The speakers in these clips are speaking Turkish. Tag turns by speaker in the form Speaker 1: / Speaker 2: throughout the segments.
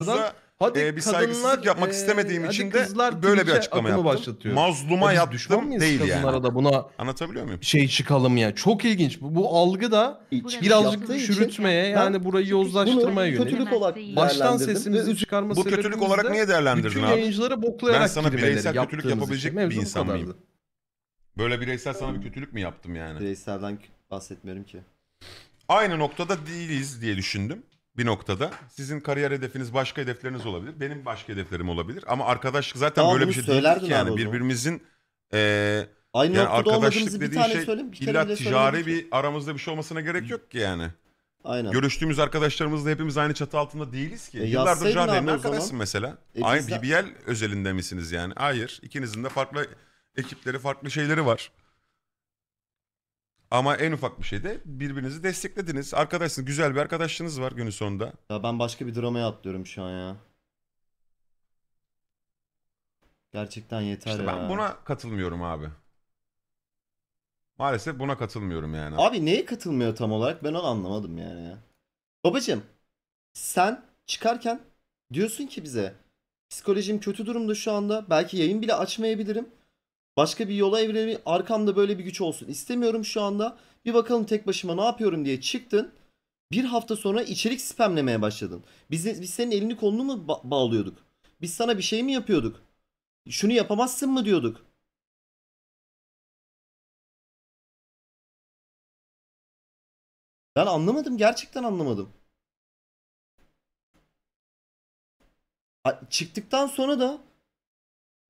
Speaker 1: Kızlardan hadi e, bir saygısızlık yapmak istemediğim hadi için de böyle bir açıklama yaptım. Başlatıyor. Mazluma ya yaptım değil yani. kadınlara Da buna Anlatabiliyor muyum? Şey çıkalım ya. Çok ilginç. Bu, bu algı da Hiç birazcık çürütmeye için, yani burayı yozlaştırmaya yönelik. kötülük
Speaker 2: olarak Baştan sesimizi
Speaker 1: çıkarma Bu kötülük olarak niye değerlendirdin bütün abi? Bütün yayıncıları boklayarak Ben sana bireysel kötülük yapabilecek bir insan mıyım? Böyle bireysel sana bir kötülük
Speaker 2: mü yaptım yani? Bireyselden bahsetmiyorum ki.
Speaker 1: Aynı noktada değiliz diye düşündüm bir noktada. Sizin kariyer hedefiniz başka hedefleriniz olabilir. Benim başka hedeflerim olabilir. Ama arkadaşlık zaten Tamam, böyle bir şey değil ki yani. Birbirimizin eee Aynı yani arkadaşlık bir dediği tane şey söyle. Bir kere illa bile ticari bir aramızda bir şey olmasına gerek yok ki yani. Aynen. Görüştüğümüz arkadaşlarımızla hepimiz aynı çatı altında değiliz ki. E, Yıllardır yazsaydın Caner'in abi mesela. E, Aynı de- BBL özelinde misiniz yani? Hayır. İkinizin de farklı ekipleri, farklı şeyleri var. Ama en ufak bir şeyde birbirinizi desteklediniz. Arkadaşsınız. Güzel bir arkadaşlığınız var günün sonunda. Ya ben başka bir dramaya atlıyorum şu an ya. Gerçekten yeter İşte ya. ben buna katılmıyorum abi. Maalesef buna katılmıyorum yani. Abi
Speaker 2: neye katılmıyor tam olarak ben onu anlamadım yani ya. Babacım sen çıkarken diyorsun ki bize psikolojim kötü durumda şu anda belki yayın bile açmayabilirim. Başka bir yola evrilip arkamda böyle bir güç olsun istemiyorum şu anda. Bir bakalım tek başıma ne yapıyorum diye çıktın. Bir hafta sonra içerik spamlemeye başladın. Biz, biz senin elini kolunu
Speaker 3: mu ba- bağlıyorduk? Biz sana bir şey mi yapıyorduk? Şunu yapamazsın mı diyorduk? Ben anlamadım gerçekten anlamadım. Çıktıktan sonra da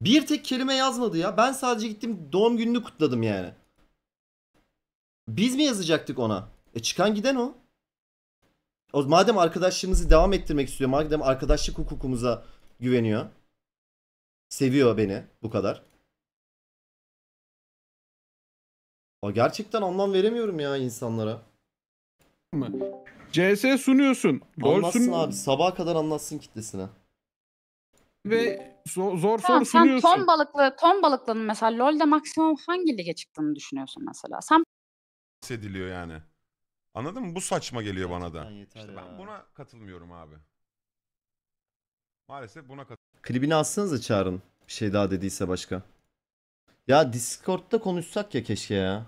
Speaker 3: bir tek kelime yazmadı ya. Ben
Speaker 2: sadece gittim doğum gününü kutladım yani. Biz mi yazacaktık ona? E çıkan giden o. O madem arkadaşlığımızı devam ettirmek istiyor, madem arkadaşlık
Speaker 3: hukukumuza güveniyor. Seviyor beni bu kadar. Aa, gerçekten anlam veremiyorum ya insanlara.
Speaker 2: CS sunuyorsun. Gol Anlatsın sun- abi sabaha kadar anlatsın kitlesine
Speaker 3: ve
Speaker 1: zor, zor tamam, soru sen sunuyorsun. ton
Speaker 3: balıklı ton balıklının mesela LoL'de maksimum hangi lige çıktığını düşünüyorsun mesela? Sen
Speaker 1: Sediliyor yani. Anladın mı? Bu saçma geliyor bana da. İşte ben buna katılmıyorum abi. Maalesef buna katılmıyorum.
Speaker 2: Klibini atsanıza Çağrı'nın. Bir şey daha dediyse başka.
Speaker 3: Ya Discord'da konuşsak ya keşke ya.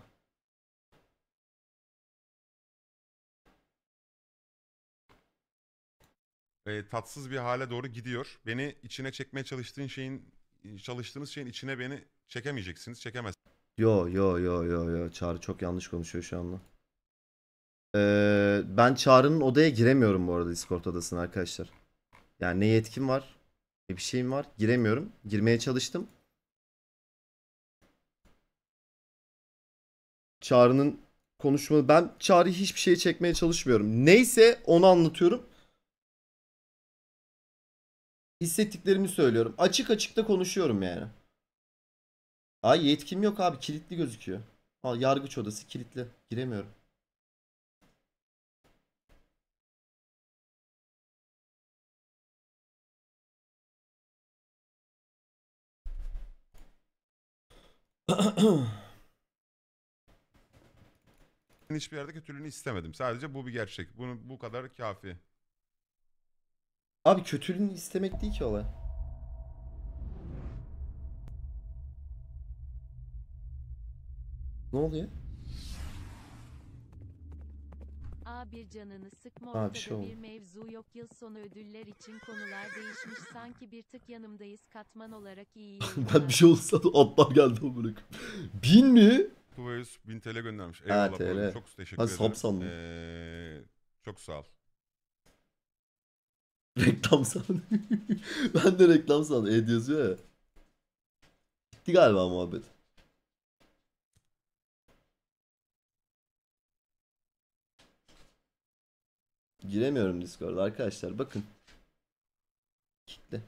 Speaker 3: e, tatsız bir hale
Speaker 1: doğru gidiyor. Beni içine çekmeye çalıştığın şeyin çalıştığınız şeyin içine beni çekemeyeceksiniz. Çekemez.
Speaker 2: Yo yo yo yo yo Çağrı çok yanlış konuşuyor şu anda. Ee, ben Çağrı'nın odaya giremiyorum bu arada Discord odasına arkadaşlar. Yani ne yetkim var ne bir şeyim var. Giremiyorum. Girmeye çalıştım. Çağrı'nın konuşmalı. Ben Çağrı'yı hiçbir şeye çekmeye çalışmıyorum. Neyse onu anlatıyorum hissettiklerimi söylüyorum. Açık açıkta konuşuyorum yani.
Speaker 3: Ay yetkim yok abi kilitli gözüküyor. Ha, yargıç odası kilitli. Giremiyorum. hiçbir yerde kötülüğünü
Speaker 1: istemedim. Sadece bu bir gerçek. Bunu bu kadar kafi.
Speaker 2: Abi kötülüğünü istemek değil ki olay. Ne oluyor?
Speaker 1: A bir canını sıkma ortada bir, şey bir mevzu yok yıl sonu ödüller için konular değişmiş sanki bir tık yanımdayız katman olarak
Speaker 2: iyi ben bir şey olsa da atlar geldi o bölük. Bin mi?
Speaker 1: Kuveus 1000 TL göndermiş. Eyvallah. TL. bro, Çok teşekkür Ben ederim. sap
Speaker 2: sandım. Ee, çok sağ ol. Reklam sahne. ben de reklam sahne. Ed yazıyor ya. Bitti galiba muhabbet. Giremiyorum Discord arkadaşlar bakın. Kitle.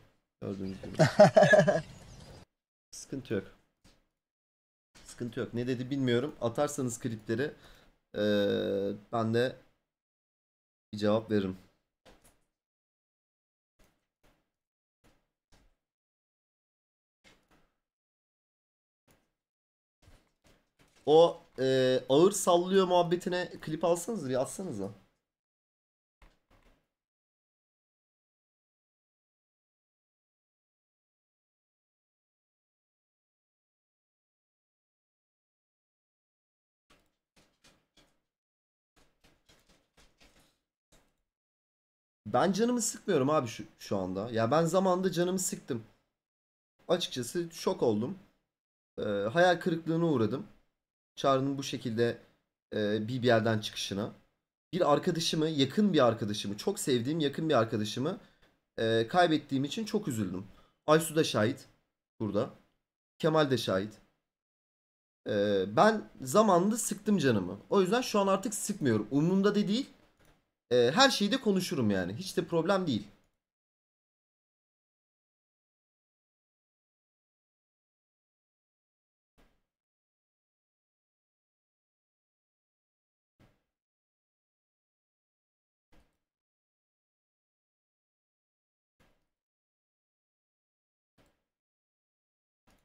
Speaker 2: Gördüğünüz gibi. Sıkıntı yok. Sıkıntı yok. Ne dedi bilmiyorum. Atarsanız klipleri ee,
Speaker 3: ben de bir cevap veririm. o e, ağır sallıyor muhabbetine klip alsanız bir atsanıza. Ben canımı sıkmıyorum abi şu, şu
Speaker 2: anda. Ya ben zamanında canımı sıktım. Açıkçası şok oldum. Ee, hayal kırıklığına uğradım. Çağrı'nın bu şekilde e, bir yerden çıkışına. Bir arkadaşımı, yakın bir arkadaşımı, çok sevdiğim yakın bir arkadaşımı e, kaybettiğim için çok üzüldüm. Aysu da şahit burada. Kemal de şahit. E, ben zamanında sıktım canımı. O yüzden şu an artık sıkmıyorum.
Speaker 3: Umurumda da değil. E, her şeyi de konuşurum yani. Hiç de problem değil.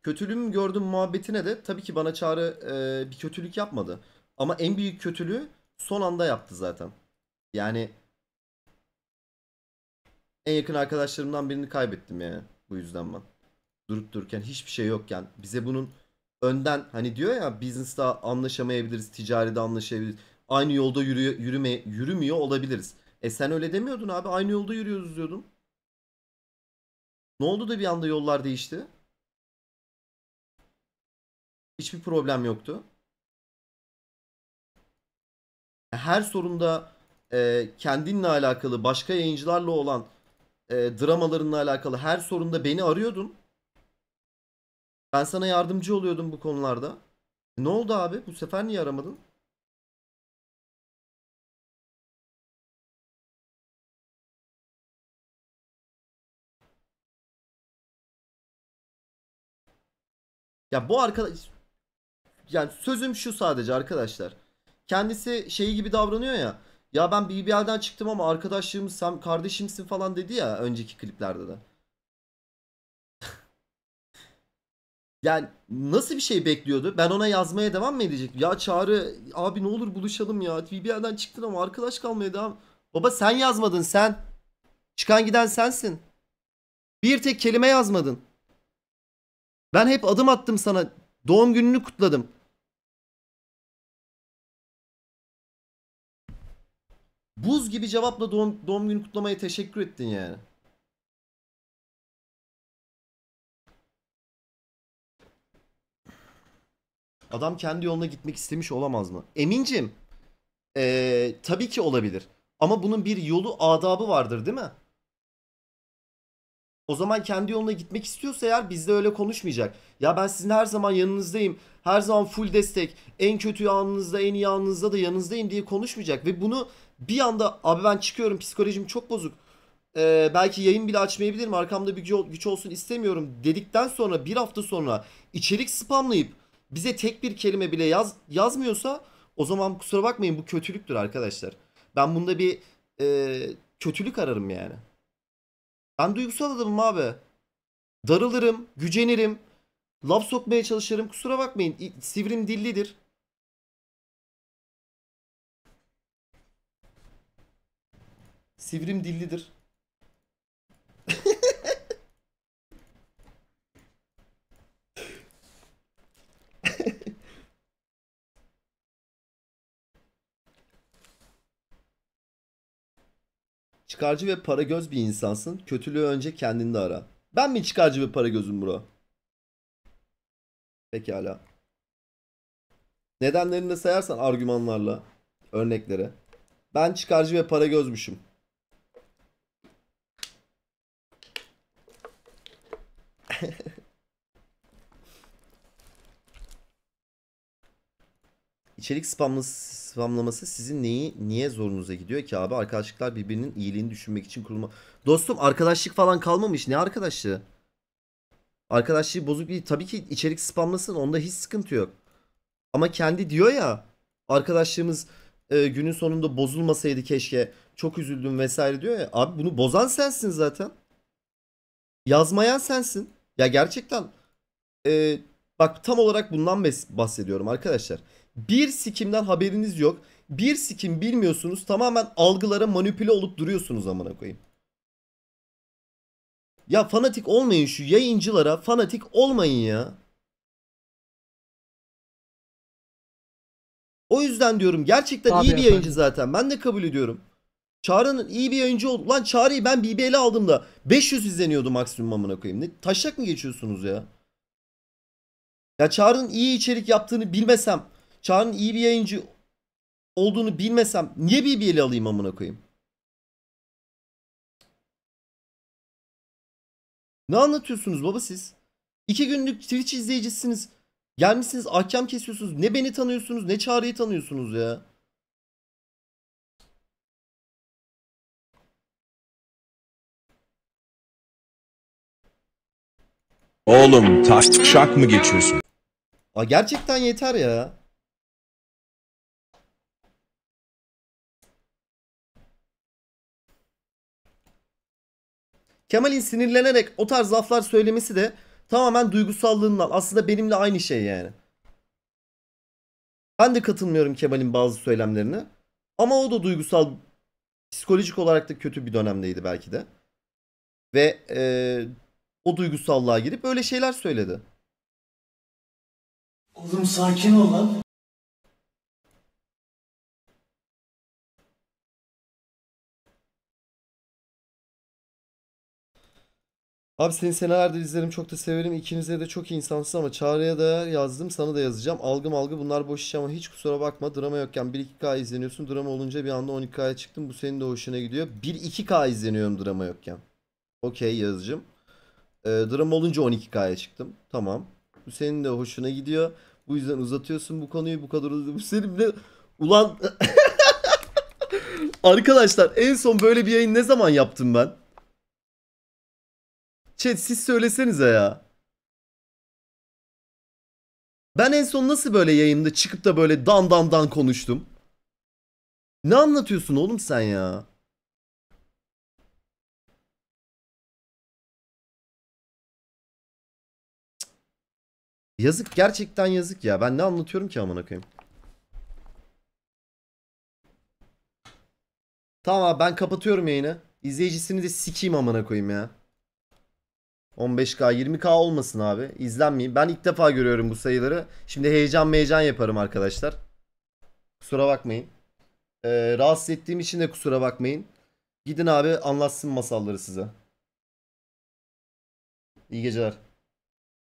Speaker 3: kötülüğümü gördüm muhabbetine
Speaker 2: de tabii ki bana Çağrı e, bir kötülük yapmadı. Ama en büyük kötülüğü son anda yaptı zaten. Yani en yakın arkadaşlarımdan birini kaybettim yani bu yüzden ben. Durup dururken hiçbir şey yokken bize bunun önden hani diyor ya business'ta anlaşamayabiliriz, ticarede anlaşabiliriz. Aynı yolda yürü, yürüme, yürümüyor olabiliriz. E sen öyle demiyordun abi aynı yolda yürüyoruz diyordun.
Speaker 3: Ne oldu da bir anda yollar değişti? hiçbir problem yoktu. Her
Speaker 2: sorunda e, kendinle alakalı, başka yayıncılarla olan e, dramalarınla alakalı her sorunda beni arıyordun. Ben sana yardımcı oluyordum
Speaker 3: bu konularda. Ne oldu abi? Bu sefer niye aramadın? Ya bu arkadaş yani sözüm şu sadece arkadaşlar. Kendisi şeyi gibi davranıyor
Speaker 2: ya. Ya ben BBL'den çıktım ama arkadaşlığım sen kardeşimsin falan dedi ya önceki kliplerde de. yani nasıl bir şey bekliyordu? Ben ona yazmaya devam mı edecek? Ya Çağrı abi ne olur buluşalım ya. BBL'den çıktın ama arkadaş kalmaya devam. Baba sen yazmadın sen. Çıkan giden sensin.
Speaker 3: Bir tek kelime yazmadın. Ben hep adım attım sana. Doğum gününü kutladım. Buz gibi cevapla doğum, doğum günü kutlamaya teşekkür ettin yani. Adam kendi yoluna gitmek istemiş olamaz mı? Emincim. Ee,
Speaker 2: tabii ki olabilir. Ama bunun bir yolu adabı vardır değil mi? O zaman kendi yoluna gitmek istiyorsa eğer bizde öyle konuşmayacak. Ya ben sizin her zaman yanınızdayım. Her zaman full destek. En kötü anınızda, en iyi anınızda da yanınızdayım diye konuşmayacak. Ve bunu bir anda abi ben çıkıyorum psikolojim çok bozuk. Ee, belki yayın bile açmayabilirim arkamda bir güç olsun istemiyorum dedikten sonra bir hafta sonra içerik spamlayıp bize tek bir kelime bile yaz yazmıyorsa o zaman kusura bakmayın bu kötülüktür arkadaşlar. Ben bunda bir e, kötülük ararım yani. Ben duygusal adamım abi. Darılırım, gücenirim, laf sokmaya çalışırım. Kusura
Speaker 3: bakmayın sivrim dillidir. Sivrim dillidir.
Speaker 2: Çıkarcı ve para göz bir insansın. Kötülüğü önce kendinde ara. Ben mi çıkarcı ve para gözüm bro? Pekala. Nedenlerini de sayarsan argümanlarla, örneklere. Ben çıkarcı ve para gözmüşüm. İçerik spamlısı, spamlaması sizin neyi niye zorunuza gidiyor ki abi? Arkadaşlıklar birbirinin iyiliğini düşünmek için kurulma. Dostum arkadaşlık falan kalmamış. Ne arkadaşlığı? Arkadaşlığı bozuk değil. Tabii ki içerik spamlasın. Onda hiç sıkıntı yok. Ama kendi diyor ya arkadaşlığımız e, günün sonunda bozulmasaydı keşke. Çok üzüldüm vesaire diyor ya. Abi bunu bozan sensin zaten. Yazmayan sensin. Ya gerçekten e, bak tam olarak bundan bahsediyorum arkadaşlar. Bir sikimden haberiniz yok. Bir sikim bilmiyorsunuz. Tamamen algılara manipüle olup duruyorsunuz amına koyayım.
Speaker 3: Ya fanatik olmayın şu yayıncılara. Fanatik olmayın ya. O yüzden diyorum gerçekten Abi iyi bir yayıncı zaten.
Speaker 2: Ben de kabul ediyorum. Çağrı'nın iyi bir yayıncı oldu. Lan Çağrı'yı ben BBL'e da 500 izleniyordu maksimum amına koyayım. Ne, taşak mı geçiyorsunuz ya? Ya Çağrı'nın iyi içerik yaptığını bilmesem, Çağrı'nın iyi bir yayıncı olduğunu bilmesem
Speaker 3: niye BBL'i alayım amına koyayım? Ne anlatıyorsunuz baba siz? İki günlük Twitch izleyicisiniz. Gelmişsiniz ahkam kesiyorsunuz. Ne beni tanıyorsunuz ne Çağrı'yı tanıyorsunuz ya. Oğlum taş şak mı geçiyorsun? A gerçekten yeter ya. Kemal'in
Speaker 2: sinirlenerek o tarz laflar söylemesi de tamamen duygusallığından. Aslında benimle aynı şey yani. Ben de katılmıyorum Kemal'in bazı söylemlerine. Ama o da duygusal, psikolojik olarak da kötü bir dönemdeydi belki de. Ve
Speaker 3: e, o duygusallığa girip böyle şeyler söyledi. Oğlum sakin ol lan. Abi seni senelerdir izlerim çok da severim. İkinize de çok iyi insansın ama Çağrı'ya da yazdım
Speaker 2: sana da yazacağım. Algım algı bunlar boş iş ama hiç kusura bakma. Drama yokken 1-2K izleniyorsun. Drama olunca bir anda 12K'ya çıktım. Bu senin de hoşuna gidiyor. 1-2K izleniyorum drama yokken. Okey yazıcım. E, dram olunca 12K'ya çıktım. Tamam. Bu senin de hoşuna gidiyor. Bu yüzden uzatıyorsun bu konuyu bu kadar uz- Bu senin ne? Ulan
Speaker 3: Arkadaşlar en son böyle bir yayın ne zaman yaptım ben? Chat siz söylesenize ya. Ben en son nasıl böyle yayında çıkıp da böyle dan dan dan konuştum? Ne anlatıyorsun oğlum sen ya? Yazık gerçekten yazık ya. Ben ne anlatıyorum ki aman koyayım.
Speaker 2: Tamam abi ben kapatıyorum yayını. İzleyicisini de sikeyim aman koyayım ya. 15K 20K olmasın abi. İzlenmeyin. Ben ilk defa görüyorum bu sayıları. Şimdi heyecan meyecan yaparım arkadaşlar. Kusura bakmayın. Ee,
Speaker 3: rahatsız ettiğim için de kusura bakmayın. Gidin abi anlatsın masalları size. İyi geceler.